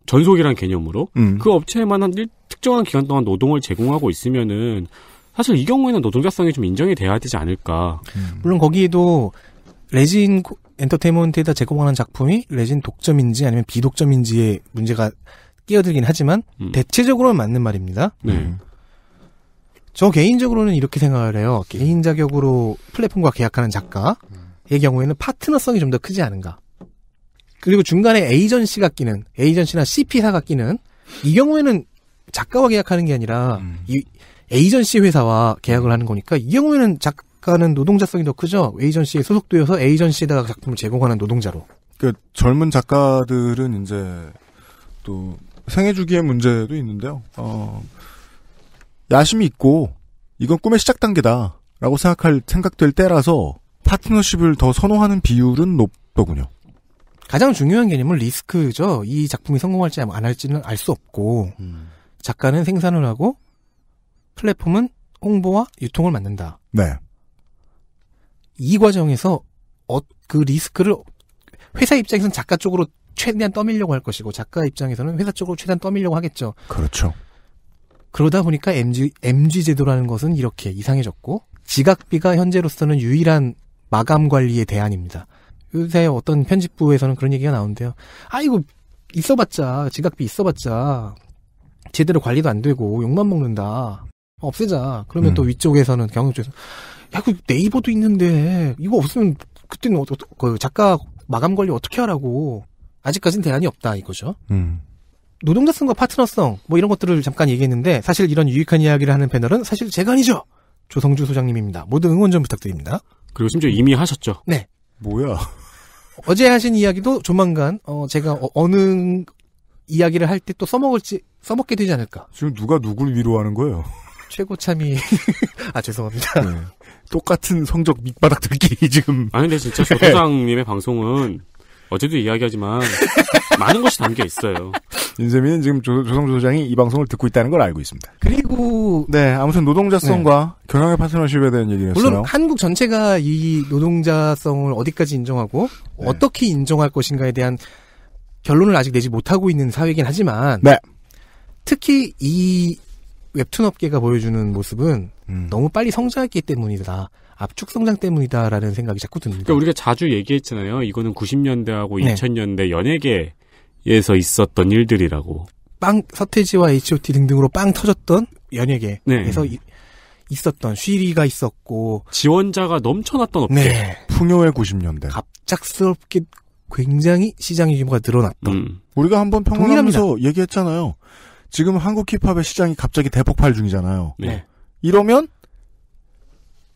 전속이란 개념으로 음. 그 업체에만 한 일, 특정한 기간 동안 노동을 제공하고 있으면은 사실 이 경우에는 노동자성이 좀 인정이 돼야 되지 않을까. 음. 물론 거기에도 레진 엔터테인먼트에다 제공하는 작품이 레진 독점인지 아니면 비독점인지의 문제가 끼어들긴 하지만 음. 대체적으로는 맞는 말입니다. 네. 음. 저 개인적으로는 이렇게 생각을 해요. 개인 자격으로 플랫폼과 계약하는 작가의 경우에는 파트너성이 좀 더 크지 않은가. 그리고 중간에 에이전시가 끼는 에이전시나 CP사가 끼는 이 경우에는 작가와 계약하는 게 아니라 음. 이 에이전시 회사와 계약을 하는 거니까 이 경우에는 작가는 노동자성이 더 크죠. 에이전시에 소속되어서 에이전시에다가 작품을 제공하는 노동자로. 그 젊은 작가들은 이제 또 생애 주기의 문제도 있는데요. 어, 야심이 있고 이건 꿈의 시작 단계다라고 생각할 생각될 때라서 파트너십을 더 선호하는 비율은 높더군요. 가장 중요한 개념은 리스크죠. 이 작품이 성공할지 안 할지는 알 수 없고 음. 작가는 생산을 하고 플랫폼은 홍보와 유통을 만든다. 네. 이 과정에서 어, 그 리스크를 회사 입장에서는 작가 쪽으로 최대한 떠밀려고 할 것이고 작가 입장에서는 회사 쪽으로 최대한 떠밀려고 하겠죠. 그렇죠. 그러다 보니까 MG MG 제도라는 것은 이렇게 이상해졌고 지각비가 현재로서는 유일한 마감 관리의 대안입니다. 요새 어떤 편집부에서는 그런 얘기가 나오는데요 아이고 있어봤자 지각비 있어봤자 제대로 관리도 안 되고 욕만 먹는다. 없애자. 그러면 음. 또 위쪽에서는 경영 쪽에서 야, 그 네이버도 있는데 이거 없으면 그때는 어, 어, 그 작가 마감 관리 어떻게 하라고 아직까지는 대안이 없다 이거죠. 음. 노동자성과 파트너성 뭐 이런 것들을 잠깐 얘기했는데 사실 이런 유익한 이야기를 하는 패널은 사실 제가 아니죠. 조성주 소장님입니다. 모두 응원 좀 부탁드립니다. 그리고 심지어 이미 하셨죠. 네. 뭐야? 어제 하신 이야기도 조만간 어, 제가 어, 느 이야기를 할 때 또 써먹을지 써먹게 되지 않을까. 지금 누가 누굴 위로하는 거예요? 최고 참이 아 죄송합니다. 네. 똑같은 성적 밑바닥 들기 지금. 아니 근데 진짜 조소장님의 방송은 어제도 이야기하지만 많은 것이 담겨 있어요. 인세민은 지금 조, 성조 소장이 이 방송을 듣고 있다는 걸 알고 있습니다. 그리고 네 아무튼 노동자성과 네. 경영의 파트너십에 대한 얘기였어요. 물론 한국 전체가 이 노동자성을 어디까지 인정하고 네. 어떻게 인정할 것인가에 대한 결론을 아직 내지 못하고 있는 사회이긴 하지만 네. 특히 이 웹툰 업계가 보여주는 모습은 음. 너무 빨리 성장했기 때문이다. 압축 성장 때문이다라는 생각이 자꾸 듭니다. 그러니까 우리가 자주 얘기했잖아요. 이거는 90년대하고 2000년대 연예계에서 있었던 일들이라고. 빵 서태지와 H.O.T 등등으로 빵 터졌던 연예계에서 네. 있었던 쉬리가 있었고 지원자가 넘쳐났던 업계 네. 풍요의 90년대 갑작스럽게 굉장히 시장 의 규모가 늘어났던 음. 우리가 한번 평론하면서 얘기했잖아요 지금 한국 힙합의 시장이 갑자기 대폭발 중이잖아요 네. 네. 이러면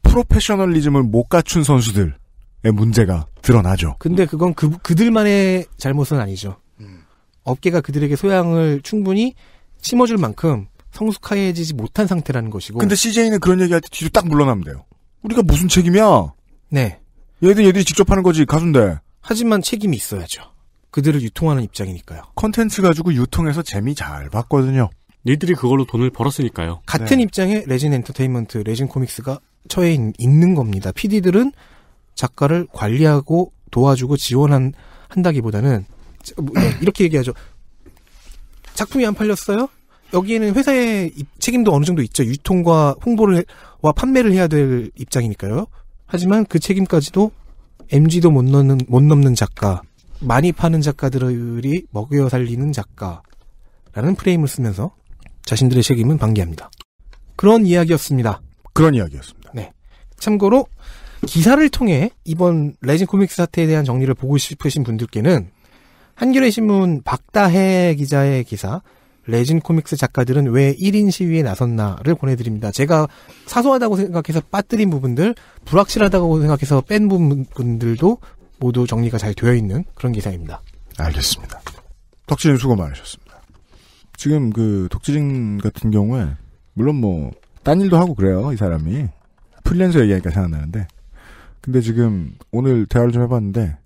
프로페셔널리즘을 못 갖춘 선수들의 문제가 드러나죠. 근데 그건 그, 그들만의 잘못은 아니죠. 음. 업계가 그들에게 소양을 충분히 심어줄 만큼 성숙해지지 못한 상태라는 것이고. 근데 CJ는 그런 얘기할 때 뒤로 딱 물러나면 돼요. 우리가 무슨 책임이야? 네. 얘들 얘들이 직접 하는 거지 가수인데. 하지만 책임이 있어야죠. 그들을 유통하는 입장이니까요. 컨텐츠 가지고 유통해서 재미 잘 봤거든요. 니들이 그걸로 돈을 벌었으니까요. 같은 네. 입장에 레진 엔터테인먼트, 레진 코믹스가 처해 있는 겁니다. PD들은 작가를 관리하고 도와주고 지원한 한다기보다는 뭐, 네, 이렇게 얘기하죠. 작품이 안 팔렸어요? 여기에는 회사의 책임도 어느 정도 있죠. 유통과 홍보를 해, 와 판매를 해야 될 입장이니까요. 하지만 그 책임까지도 MG도 못 넘는 못 넘는 작가, 많이 파는 작가들이 먹여 살리는 작가라는 프레임을 쓰면서 자신들의 책임은 방기합니다. 그런 이야기였습니다. 그런 이야기였습니다. 참고로 기사를 통해 이번 레진 코믹스 사태에 대한 정리를 보고 싶으신 분들께는 한겨레 신문 박다혜 기자의 기사 레진 코믹스 작가들은 왜 1인 시위에 나섰나를 보내드립니다. 제가 사소하다고 생각해서 빠뜨린 부분들, 불확실하다고 생각해서 뺀 부분들도 모두 정리가 잘 되어 있는 그런 기사입니다. 알겠습니다. 덕질님 수고 많으셨습니다. 지금 그덕질인 같은 경우에 물론 뭐 딴 일도 하고 그래요 이 사람이 프리랜서 얘기하니까 생각나는데. 근데 지금 오늘 대화를 좀 해봤는데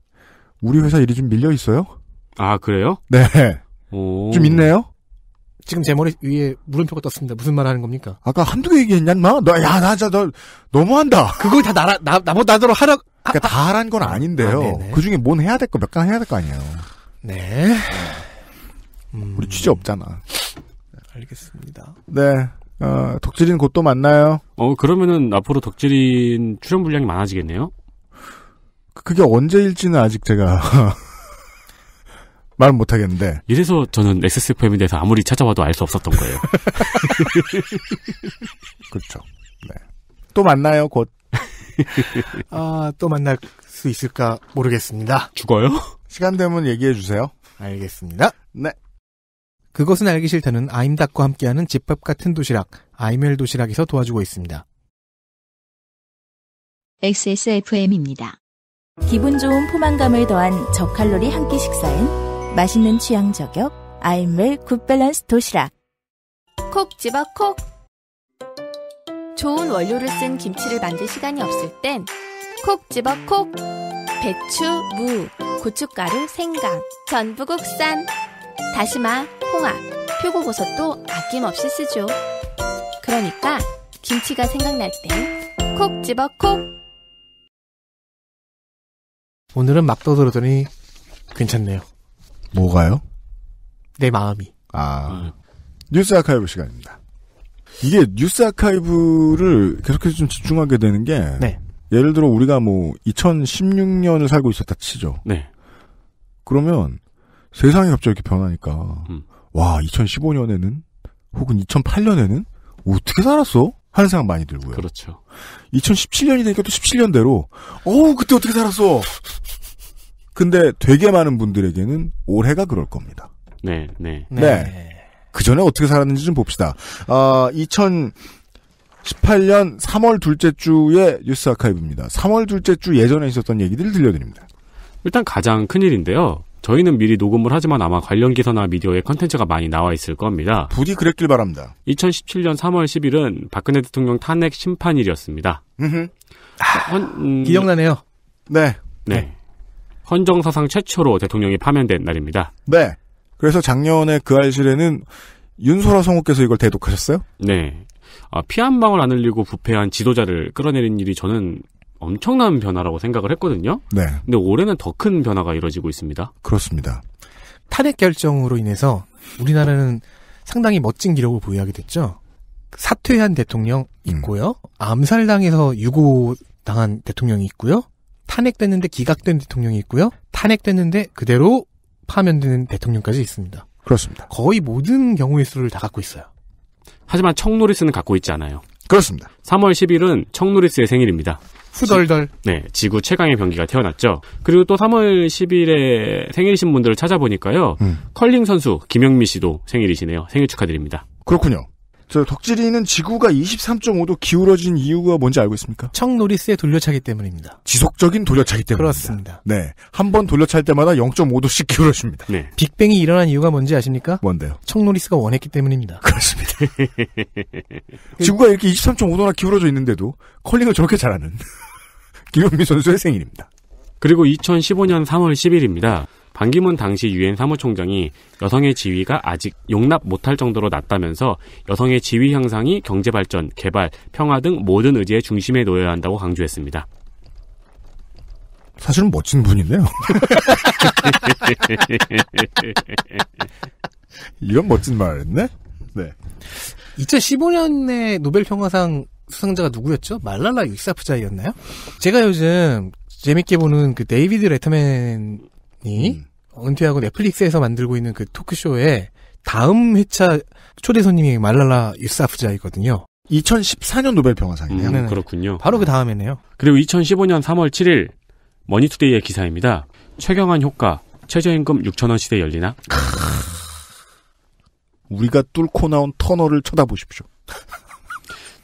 우리 회사 일이 좀 밀려 있어요? 아 그래요? 네. 오. 좀 있네요. 지금 제 머리 위에 물음표가 떴습니다. 무슨 말 하는 겁니까? 아까 한두 개 얘기했냐, 마? 너, 야, 나, 저, 너, 너무한다. 그걸 다 나라, 나, 나보 나더러 하라, 그니까다 하란 건 아, 아닌데요. 아, 그 중에 뭔 해야 될 거, 몇 가지 해야 될 거 아니에요. 네. 음... 우리 취재 없잖아. 알겠습니다. 네. 어, 덕질인 곧 또 만나요. 어, 그러면은 앞으로 덕질인 출연 분량이 많아지겠네요? 그게 언제일지는 아직 제가 말 못하겠는데. 이래서 저는 XSFM에 대해서 아무리 찾아봐도 알 수 없었던 거예요. 그렇죠. 네. 또 만나요, 곧. 아, 또 만날 수 있을까 모르겠습니다. 죽어요? 시간 되면 얘기해 주세요. 알겠습니다. 네. 그것은 알기 싫다는 아임닭과 함께하는 집밥 같은 도시락, 아이멜 도시락에서 도와주고 있습니다. XSFM입니다. 기분 좋은 포만감을 더한 저칼로리 한 끼 식사엔 맛있는 취향 저격, 아이멜 굿밸런스 도시락. 콕 집어 콕! 좋은 원료를 쓴 김치를 만들 시간이 없을 땐 콕 집어 콕! 배추, 무, 고춧가루, 생강, 전부 국산! 다시마, 홍합, 표고버섯도 아낌없이 쓰죠. 그러니까 김치가 생각날 때 콕 집어 콕! 오늘은 막떠들더니 괜찮네요. 뭐가요? 내 마음이. 아. 음. 뉴스 아카이브 시간입니다. 이게 뉴스 아카이브를 계속해서 좀 집중하게 되는 게 네. 예를 들어 우리가 뭐 2016년을 살고 있었다 치죠. 네. 그러면 세상이 갑자기 이렇게 변하니까 음. 와 2015년에는 혹은 2008년에는 어떻게 살았어? 하는 생각 많이 들고요. 그렇죠. 2017년이 되니까 또 17년대로 어우 그때 어떻게 살았어? 근데 되게 많은 분들에게는 올해가 그럴 겁니다. 네, 네, 네. 네. 그 전에 어떻게 살았는지 좀 봅시다. 아, 2018년 3월 둘째 주의 뉴스 아카이브입니다. 3월 둘째 주 예전에 있었던 얘기들을 들려드립니다. 일단 가장 큰 일인데요. 저희는 미리 녹음을 하지만 아마 관련 기사나 미디어에 컨텐츠가 많이 나와 있을 겁니다. 부디 그랬길 바랍니다. 2017년 3월 10일은 박근혜 대통령 탄핵 심판일이었습니다. 아, 헌, 음, 기억나네요. 네. 네. 네. 헌정사상 최초로 대통령이 파면된 날입니다. 네. 그래서 작년에 그 알실에는 윤소라 성우께서 이걸 대독하셨어요? 네. 아, 피한 방울 안 흘리고 부패한 지도자를 끌어내린 일이 저는 엄청난 변화라고 생각을 했거든요. 네. 근데 올해는 더 큰 변화가 이뤄지고 있습니다. 그렇습니다. 탄핵 결정으로 인해서 우리나라는 상당히 멋진 기록을 보유하게 됐죠. 그 사퇴한 대통령 음. 있고요. 음. 암살당해서 유고당한 대통령이 있고요. 탄핵됐는데 기각된 대통령이 있고요. 탄핵됐는데 그대로 파면되는 대통령까지 있습니다. 그렇습니다. 거의 모든 경우의 수를 다 갖고 있어요. 하지만 청노리스는 갖고 있지 않아요. 그렇습니다. 3월 10일은 청노리스의 생일입니다. 후덜덜. 지, 네, 지구 최강의 변기가 태어났죠. 그리고 또 3월 10일에 생일이신 분들을 찾아보니까요. 음. 컬링 선수 김영미 씨도 생일이시네요. 생일 축하드립니다. 그렇군요. 저 덕질이는 지구가 23.5도 기울어진 이유가 뭔지 알고 있습니까? 청노리스의 돌려차기 때문입니다. 지속적인 돌려차기 때문입니다. 그렇습니다. 네. 한 번 돌려찰 때마다 0.5도씩 기울어집니다. 네. 빅뱅이 일어난 이유가 뭔지 아십니까? 뭔데요? 청노리스가 원했기 때문입니다. 그렇습니다. 지구가 이렇게 23.5도나 기울어져 있는데도 컬링을 저렇게 잘하는 김용민 선수의 생일입니다. 그리고 2015년 3월 10일입니다. 반기문 당시 유엔 사무총장이 여성의 지위가 아직 용납 못할 정도로 낮다면서 여성의 지위 향상이 경제 발전, 개발, 평화 등 모든 의지의 중심에 놓여야 한다고 강조했습니다. 사실은 멋진 분이네요. 이런 멋진 말 했네? 네. 2015년에 노벨 평화상 수상자가 누구였죠? 말랄라 익사프자이였나요 제가 요즘 재밌게 보는 그 데이비드 레터맨이 음. 은퇴하고 넷플릭스에서 만들고 있는 그 토크쇼에 다음 회차 초대 손님이 말랄라 익사프자이거든요 2014년 노벨평화상이네요. 음, 그렇군요. 바로 그 네. 다음에네요. 그리고 2015년 3월 7일 머니투데이의 기사입니다. 최경환 효과 최저임금 6천원 시대 열리나? 우리가 뚫고 나온 터널을 쳐다보십시오.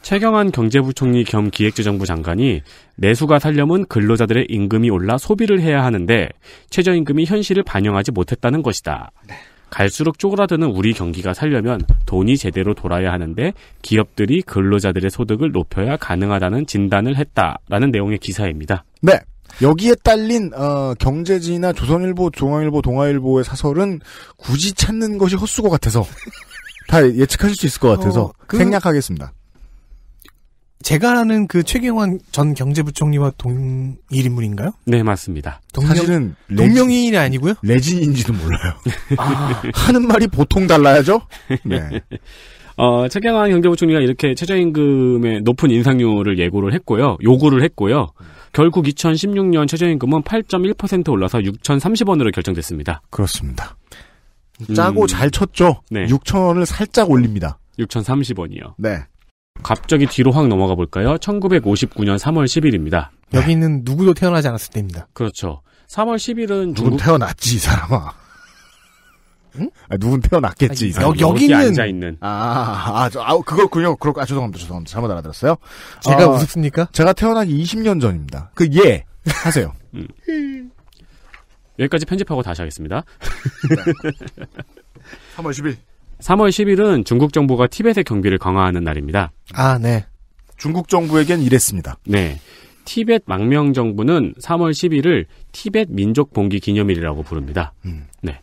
최경환 경제부총리 겸 기획재정부 장관이 내수가 살려면 근로자들의 임금이 올라 소비를 해야 하는데 최저임금이 현실을 반영하지 못했다는 것이다. 네. 갈수록 쪼그라드는 우리 경기가 살려면 돈이 제대로 돌아야 하는데 기업들이 근로자들의 소득을 높여야 가능하다는 진단을 했다라는 내용의 기사입니다. 네. 여기에 딸린 어, 경제지나 조선일보, 중앙일보, 동아일보의 사설은 굳이 찾는 것이 헛수고 같아서 다 예측하실 수 있을 것 같아서 어, 그... 생략하겠습니다. 제가 아는 그 최경환 전 경제부총리와 동일 인물인가요? 네, 맞습니다. 동명, 사실은 동명이인이 아니고요? 레진인지도 몰라요. 아, 하는 말이 보통 달라야죠? 네. 어, 최경환 경제부총리가 이렇게 최저임금의 높은 인상률을 예고를 했고요. 요구를 했고요. 결국 2016년 최저임금은 8.1% 올라서 6,030원으로 결정됐습니다. 그렇습니다. 짜고 음, 잘 쳤죠? 네. 6,000원을 살짝 올립니다. 6,030원이요. 네. 갑자기 뒤로 확 넘어가 볼까요? 1959년 3월 10일입니다. 여기는 누구도 태어나지 않았을 때입니다. 그렇죠. 3월 10일은 누군 중국... 태어났지 이 사람아. 응? 아, 누군 태어났겠지. 아니, 여, 여기 여기 앉아 있는. 아, 아, 저, 아, 그거군요. 그렇고 아 죄송합니다. 죄송합니다. 잘못 알아들었어요. 제가 어, 아, 우습습니까? 제가 태어나기 20년 전입니다. 그 예. 하세요. 음. 여기까지 편집하고 다시 하겠습니다. 3월 10일. 3월 10일은 중국 정부가 티벳의 경비를 강화하는 날입니다. 아, 네. 중국 정부에겐 이랬습니다. 네. 티벳 망명 정부는 3월 11일을 티벳 민족 봉기 기념일이라고 부릅니다. 음. 네.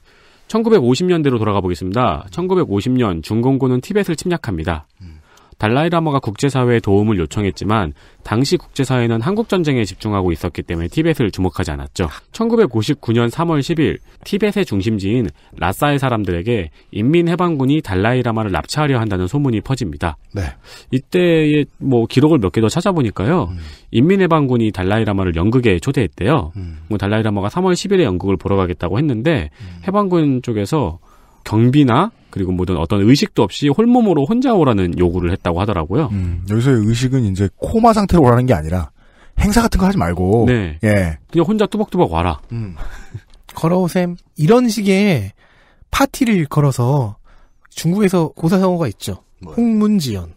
1950년대로 돌아가 보겠습니다. 1950년 중공군은 티벳을 침략합니다. 음. 달라이라마가 국제사회의 도움을 요청했지만 당시 국제사회는 한국전쟁에 집중하고 있었기 때문에 티벳을 주목하지 않았죠. 1959년 3월 10일 티벳의 중심지인 라싸의 사람들에게 인민해방군이 달라이라마를 납치하려 한다는 소문이 퍼집니다. 네. 이때의 뭐 기록을 몇 개 더 찾아보니까요. 음. 인민해방군이 달라이라마를 연극에 초대했대요. 음. 뭐 달라이라마가 3월 10일에 연극을 보러 가겠다고 했는데 음. 해방군 쪽에서 경비나 그리고 뭐든 어떤 의식도 없이 홀몸으로 혼자 오라는 요구를 했다고 하더라고요. 음, 여기서의 의식은 이제 코마 상태로 오라는 게 아니라 행사 같은 거 하지 말고 네. 예. 그냥 혼자 뚜벅뚜벅 와라. 음. 걸어오셈 이런 식의 파티를 걸어서 중국에서 고사성어가 있죠. 홍문지연.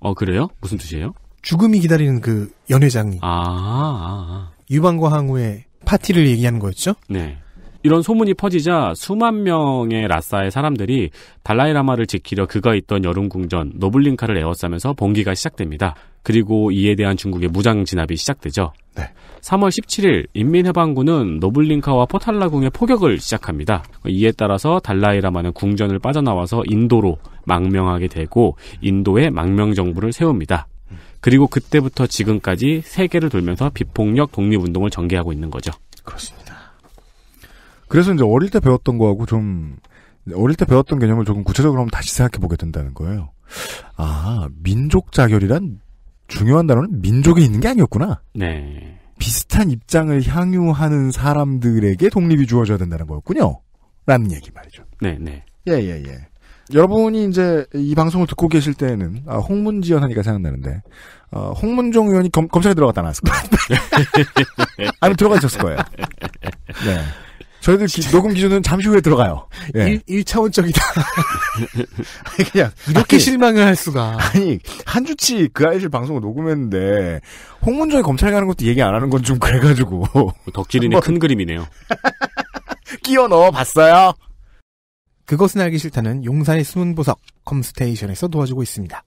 어 그래요? 무슨 뜻이에요? 죽음이 기다리는 그 연회장이. 아, 아, 아. 유방과 항우의 파티를 얘기하는 거였죠. 네. 이런 소문이 퍼지자 수만 명의 라싸의 사람들이 달라이라마를 지키려 그가 있던 여름 궁전 노블링카를 에워싸면서 봉기가 시작됩니다. 그리고 이에 대한 중국의 무장 진압이 시작되죠. 네. 3월 17일 인민해방군은 노블링카와 포탈라궁의 포격을 시작합니다. 이에 따라서 달라이라마는 궁전을 빠져나와서 인도로 망명하게 되고 인도에 망명 정부를 세웁니다. 그리고 그때부터 지금까지 세계를 돌면서 비폭력 독립운동을 전개하고 있는 거죠. 그렇습니다. 그래서 이제 어릴 때 배웠던 거하고 좀 어릴 때 배웠던 개념을 조금 구체적으로 하면 다시 생각해 보게 된다는 거예요. 아 민족 자결이란 중요한 단어는 민족에 있는 게 아니었구나. 네. 비슷한 입장을 향유하는 사람들에게 독립이 주어져야 된다는 거였군요. 라는 얘기 말이죠. 네, 네. 예, 예, 예. 여러분이 이제 이 방송을 듣고 계실 때는 아, 홍문지연 하니까 생각나는데 어, 홍문종 의원이 검, 검찰에 들어갔다 나왔을 거예요. 아니 들어가셨을 거예요. 네. 저희들 기, 녹음 기준은 잠시 후에 들어가요. 예. 1, 차원적이다 아니, 그냥. 이렇게 아니, 실망을 할 수가. 아니, 한 주치 그 아이실 방송을 녹음했는데, 홍문종이 검찰 가는 것도 얘기 안 하는 건 좀 그래가지고. 덕질인의 뭐, 큰 그림이네요. 끼워 넣어 봤어요. 그것은 알기 싫다는 용산의 숨은 보석, 컴스테이션에서 도와주고 있습니다.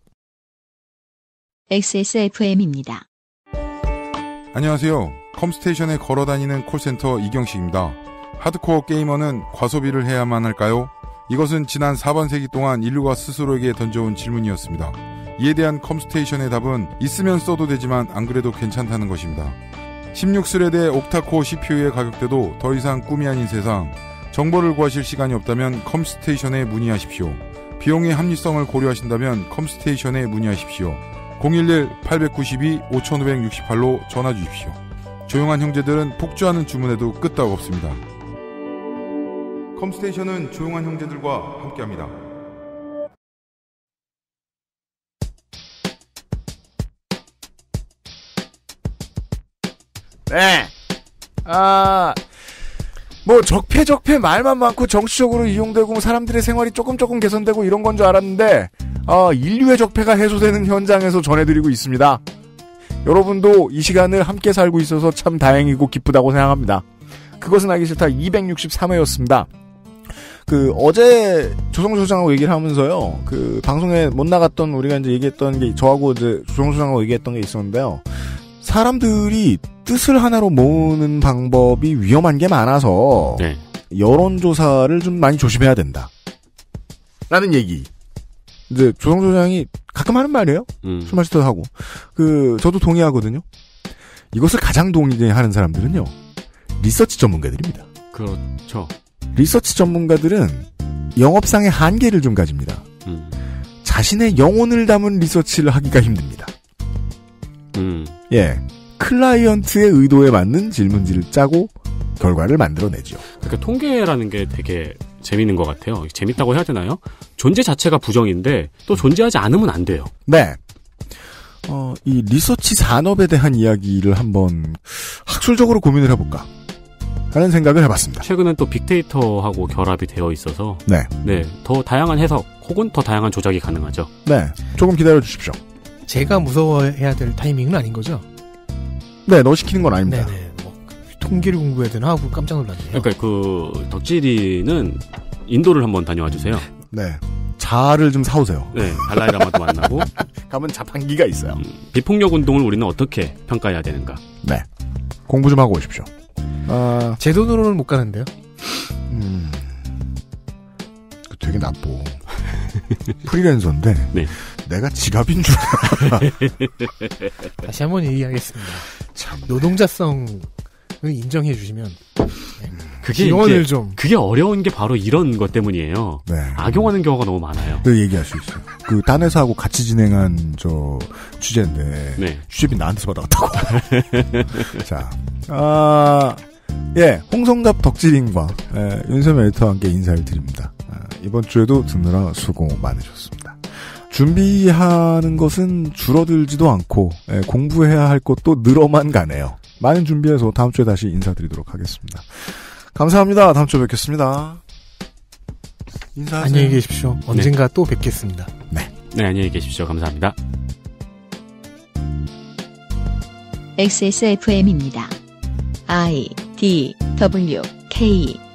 XSFM입니다. 안녕하세요. 컴스테이션에 걸어다니는 콜센터 이경식입니다. 하드코어 게이머는 과소비를 해야만 할까요? 이것은 지난 4번 세기 동안 인류가 스스로에게 던져온 질문이었습니다. 이에 대한 컴스테이션의 답은 있으면 써도 되지만 안 그래도 괜찮다는 것입니다. 16스레드의 옥타코어 CPU의 가격대도 더 이상 꿈이 아닌 세상 정보를 구하실 시간이 없다면 컴스테이션에 문의하십시오. 비용의 합리성을 고려하신다면 컴스테이션에 문의하십시오. 011-892-5568로 전화 주십시오. 조용한 형제들은 폭주하는 주문에도 끄떡 없습니다. 컴스테이션은 조용한 형제들과 함께합니다. 네. 아, 뭐 적폐 적폐 말만 많고 정치적으로 이용되고 뭐 사람들의 생활이 조금 조금 개선되고 이런 건 줄 알았는데 어, 인류의 적폐가 해소되는 현장에서 전해드리고 있습니다. 여러분도 이 시간을 함께 살고 있어서 참 다행이고 기쁘다고 생각합니다. 그것은 알기 싫다 263회였습니다. 그 어제 조성수 소장하고 얘기를 하면서요. 그 방송에 못 나갔던 우리가 이제 얘기했던 게 저하고 이제 조성수 소장하고 얘기했던 게 있었는데요. 사람들이 뜻을 하나로 모으는 방법이 위험한 게 많아서 네. 여론조사를 좀 많이 조심해야 된다. 라는 얘기. 이제 조성조 소장이 가끔 하는 말이에요. 음. 술 마시다 하고. 그, 저도 동의하거든요. 이것을 가장 동의하는 사람들은요. 리서치 전문가들입니다. 그렇죠. 리서치 전문가들은 영업상의 한계를 좀 가집니다. 음. 자신의 영혼을 담은 리서치를 하기가 힘듭니다. 음. 예. 클라이언트의 의도에 맞는 질문지를 짜고 결과를 만들어내죠. 그러니까 통계라는 게 되게 재밌는 것 같아요. 재밌다고 해야 되나요? 존재 자체가 부정인데 또 존재하지 않으면 안 돼요. 네. 어, 이 리서치 산업에 대한 이야기를 한번 학술적으로 고민을 해볼까. 라는 생각을 해봤습니다. 최근엔 또 빅데이터하고 결합이 되어 있어서 네. 네, 더 다양한 해석 혹은 더 다양한 조작이 가능하죠. 네, 조금 기다려 주십시오. 제가 무서워해야 될 타이밍은 아닌 거죠? 네, 너 시키는 건 아닙니다. 네네. 네. 뭐 통계를 공부해야 되나 하고 깜짝 놀랐네요. 그러니까 그 덕질이는 인도를 한번 다녀와 주세요. 네. 자아를 좀 사오세요. 네, 달라이라마도 만나고 가면 자판기가 있어요. 음, 비폭력 운동을 우리는 어떻게 평가해야 되는가? 네, 공부 좀 하고 오십시오. 아, 제 돈으로는 못 가는데요. 음, 그 되게 나빠. 프리랜서인데 네. 내가 지갑인 줄 알아. 다시 한번 얘기하겠습니다. 참 노동자성을 인정해 주시면 네. 그게 이제, 좀 그게 어려운 게 바로 이런 것 때문이에요. 네. 악용하는 경우가 너무 많아요. 늘 네, 얘기할 수 있어요. 그딴 회사하고 같이 진행한 저 취재인데 네. 취재비 나한테서 받아왔다고. 자 아, 예, 홍성갑 덕질인과 예, 윤세미 에디터와 함께 인사를 드립니다. 아, 이번 주에도 듣느라 수고 많으셨습니다. 준비하는 것은 줄어들지도 않고 예, 공부해야 할 것도 늘어만 가네요. 많은 준비해서 다음 주에 다시 인사드리도록 하겠습니다. 감사합니다. 다음 주에 뵙겠습니다. 인사하세요. 안녕히 계십시오. 네. 언젠가 네. 또 뵙겠습니다. 네. 네, 안녕히 계십시오. 감사합니다. XSFM입니다. I D W K